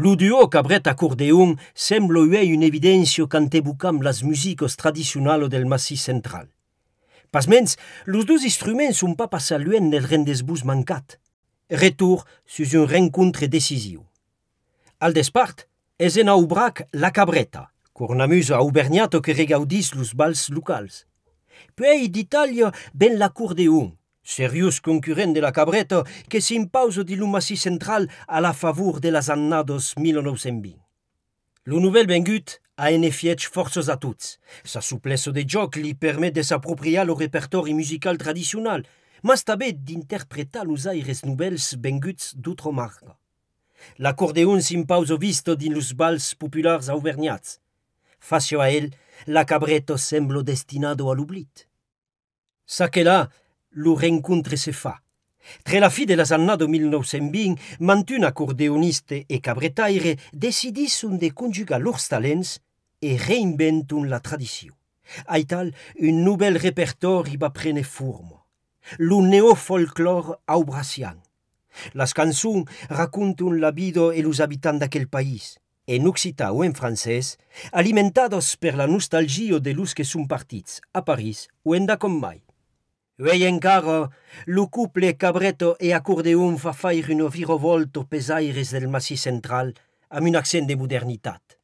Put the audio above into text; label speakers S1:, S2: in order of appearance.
S1: Lo duo Caret a courur deumm sem uèi un ev evidentio can tebucam las musicicos tradicionals o del massi central. Pasmens, los dous instruments son papas saluent nel rendesbu mancat,tor sus un rencontre decisiu. Al despart, es en a auracc la cabretta,’ am a oberto que regaudidis los bals locals. Peèi d’Itali ben la cour deumm. Serius concurrent de la cabretto que s'impausa di l'umasi central a la favor de las annados lo nouvèl bengut ha enene fièch forços a to sa suplesso de joc li permet de s'appropria lo repertori musical tradicional mas tabèt d'interpretar los aires novèls benguts d'utro marga la cordeon s'impauso visto din los bals populars a auvernats facio a el la cabreto semlo destinado a l'oblit saque là. lo rencontre se fa. Tre la fi de la annado 1920, mantun accordéoniste et cabretaire decidis de conjuguer leurs talents e réinventent la tradition. Aital, un nouvel répertoire va prene forma. folklore au Las cançons racontent la vida e los habitants d'aquel país, en occità ou en français, alimentados per la nostalgia de los que son partits a París o en mai. Vei engarro, lo couple cabreto e acur de un fa faire un no viro volto pesaaires del massi central amb un accent de modernitat.